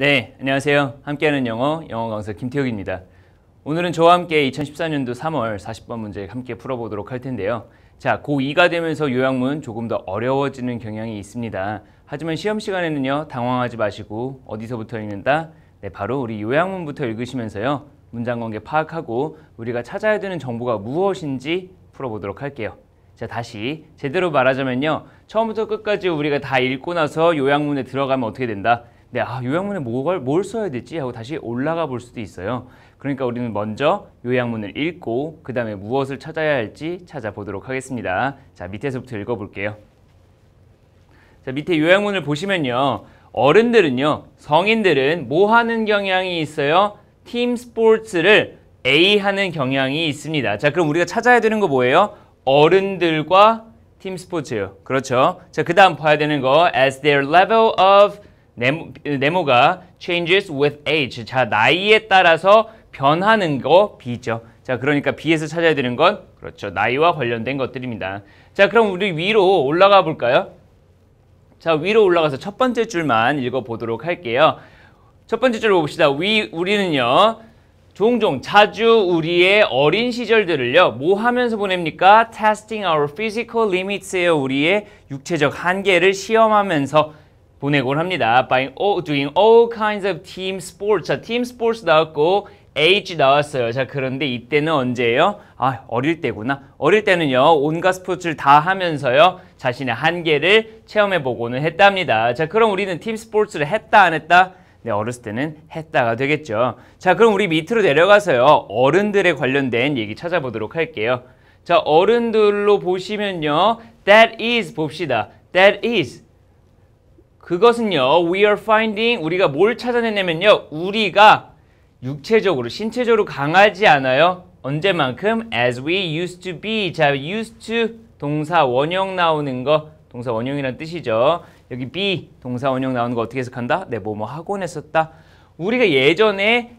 네, 안녕하세요. 함께하는 영어, 영어 강사 김태욱입니다. 오늘은 저와 함께 2014년도 3월 40번 문제 함께 풀어보도록 할 텐데요. 자, 고2가 되면서 요양문 조금 더 어려워지는 경향이 있습니다. 하지만 시험 시간에는요, 당황하지 마시고 어디서부터 읽는다? 네, 바로 우리 요양문부터 읽으시면서요. 문장관계 파악하고 우리가 찾아야 되는 정보가 무엇인지 풀어보도록 할게요. 자, 다시 제대로 말하자면요. 처음부터 끝까지 우리가 다 읽고 나서 요양문에 들어가면 어떻게 된다? 네, 아, 요약문에 뭘, 뭐 뭘 써야 될지 하고 다시 올라가 볼 수도 있어요. 그러니까 우리는 먼저 요약문을 읽고 그 다음에 무엇을 찾아야 할지 찾아보도록 하겠습니다. 자, 밑에서부터 읽어볼게요. 자, 밑에 요약문을 보시면요. 어른들은요, 성인들은 뭐 하는 경향이 있어요? 팀 스포츠를 A 하는 경향이 있습니다. 자, 그럼 우리가 찾아야 되는 거 뭐예요? 어른들과 팀 스포츠요. 그렇죠. 자, 그 다음 봐야 되는 거 as their level of 네모, 네모가 changes with age. 자, 나이에 따라서 변하는 거 B죠. 자, 그러니까 B에서 찾아야 되는 건 그렇죠. 나이와 관련된 것들입니다. 자, 그럼 우리 위로 올라가 볼까요? 자, 위로 올라가서 첫 번째 줄만 읽어보도록 할게요. 첫 번째 줄 봅시다. 위, 우리는요. 종종 자주 우리의 어린 시절들을요 뭐 하면서 보냅니까? Testing our physical limits에요 우리의 육체적 한계를 시험하면서 보내곤 합니다. By all, doing all kinds of team sports. 자, team sports 나왔고 age 나왔어요. 자, 그런데 이때는 언제예요? 아, 어릴 때구나. 어릴 때는요, 온갖 스포츠를 다 하면서요, 자신의 한계를 체험해보고는 했답니다. 자, 그럼 우리는 팀 스포츠를 했다, 안 했다? 네, 어렸을 때는 했다가 되겠죠. 자, 그럼 우리 밑으로 내려가서요, 어른들에 관련된 얘기 찾아보도록 할게요. 자, 어른들로 보시면요, that is 봅시다. that is. 그것은요, we are finding, 우리가 뭘 찾아내냐면요, 우리가 육체적으로, 신체적으로 강하지 않아요. 언제만큼? as we used to be. 자, used to 동사 원형 나오는 거, 동사 원형이란 뜻이죠. 여기 be 동사 원형 나오는 거 어떻게 해석한다? 네, 뭐뭐 학원 했었다. 우리가 예전에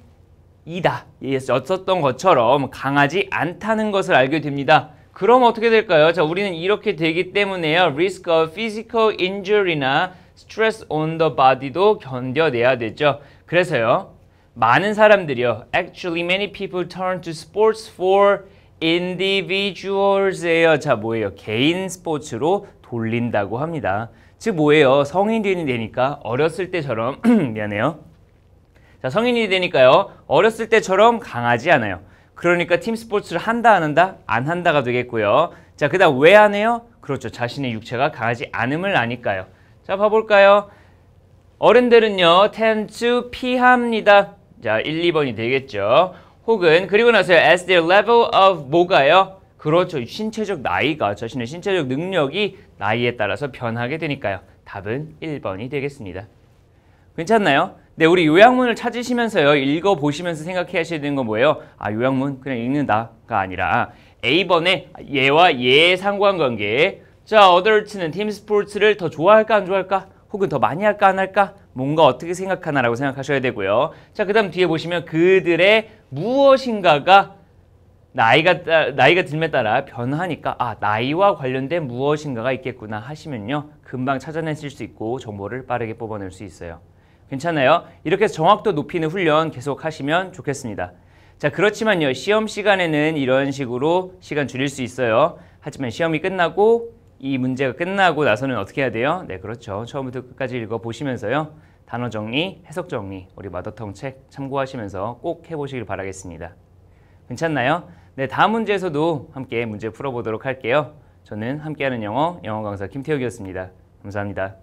이다, 였었던 예, 것처럼 강하지 않다는 것을 알게 됩니다. 그럼 어떻게 될까요? 자, 우리는 이렇게 되기 때문에요. risk of physical injury나 stress on the body도 견뎌내야 되죠. 그래서요. 많은 사람들이요. Actually many people turn to sports for i n d i v i d u a l s 자, 뭐예요? 개인 스포츠로 돌린다고 합니다. 즉 뭐예요? 성인이 되니까 어렸을 때처럼 미안해요. 자, 성인이 되니까요. 어렸을 때처럼 강하지 않아요. 그러니까 팀 스포츠를 한다 안 한다? 안 한다가 되겠고요. 자, 그다음 왜 안 해요? 그렇죠. 자신의 육체가 강하지 않음을 아니까요. 자, 봐볼까요? 어른들은요, 텐츠 피합니다. 자, 1, 2번이 되겠죠. 혹은 그리고 나서 as their level of 뭐가요? 그렇죠. 신체적 나이가 자신의 신체적 능력이 나이에 따라서 변하게 되니까요. 답은 1번이 되겠습니다. 괜찮나요? 네, 우리 요약문을 찾으시면서요. 읽어보시면서 생각해야 되는 건 뭐예요? 아, 요약문 그냥 읽는다가 아니라 A번에 얘와 얘의 상관관계 자, 어덜츠는 팀 스포츠를 더 좋아할까 안 좋아할까? 혹은 더 많이 할까 안 할까? 뭔가 어떻게 생각하나라고 생각하셔야 되고요. 자, 그 다음 뒤에 보시면 그들의 무엇인가가 나이가, 나이가 들면 따라 변하니까 아, 나이와 관련된 무엇인가가 있겠구나 하시면요. 금방 찾아내실 수 있고 정보를 빠르게 뽑아낼 수 있어요. 괜찮아요? 이렇게 정확도 높이는 훈련 계속 하시면 좋겠습니다. 자, 그렇지만요. 시험 시간에는 이런 식으로 시간 줄일 수 있어요. 하지만 시험이 끝나고 이 문제가 끝나고 나서는 어떻게 해야 돼요? 네, 그렇죠. 처음부터 끝까지 읽어보시면서요. 단어 정리, 해석 정리, 우리 마더텅 책 참고하시면서 꼭 해보시길 바라겠습니다. 괜찮나요? 네, 다음 문제에서도 함께 문제 풀어보도록 할게요. 저는 함께하는 영어, 영어 강사 김태욱이었습니다. 감사합니다.